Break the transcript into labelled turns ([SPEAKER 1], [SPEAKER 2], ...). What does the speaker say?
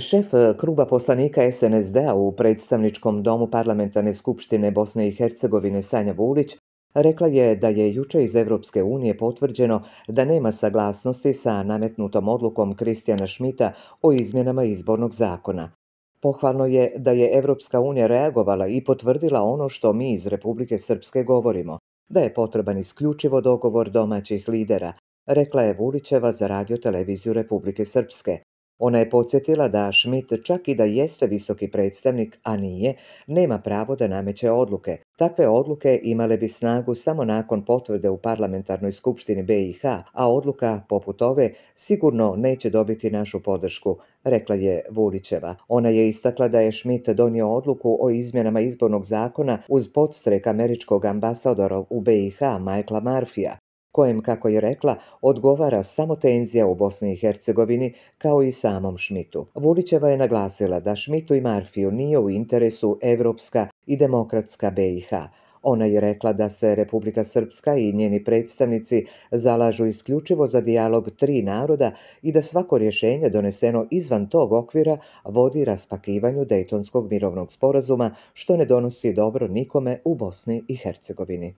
[SPEAKER 1] Šef e, kruba poslanika SNSD-a u predstavničkom domu parlamentarne skupštine Bosne i Hercegovine Sanja Vulić rekla je da je juče iz Evropske unije potvrđeno da nema saglasnosti sa nametnutom odlukom Kristijana Šmita o izmjenama izbornog zakona. Pohvalno je da je Evropska unija reagovala i potvrdila ono što mi iz Republike Srpske govorimo, da je potreban isključivo dogovor domaćih lidera, rekla je Vulićeva za radio televiziju Republike Srpske. Ona je podsjetila da Schmidt, čak i da jeste visoki predstavnik, a nije, nema pravo da nameće odluke. Takve odluke imale bi snagu samo nakon potvrde u parlamentarnoj skupštini BiH, a odluka poput ove sigurno neće dobiti našu podršku, rekla je Vulićeva. Ona je istakla da je Schmidt donio odluku o izmjenama izbornog zakona uz podstrek američkog ambasadora u BiH, Michaela Marfija kojem, kako je rekla, odgovara samo tenzija u Bosni i Hercegovini, kao i samom Šmitu. Vulićeva je naglasila da Šmitu i Marfiju nije u interesu evropska i demokratska BiH. Ona je rekla da se Republika Srpska i njeni predstavnici zalažu isključivo za dijalog tri naroda i da svako rješenje doneseno izvan tog okvira vodi raspakivanju Dejtonskog mirovnog sporazuma, što ne donosi dobro nikome u Bosni i Hercegovini.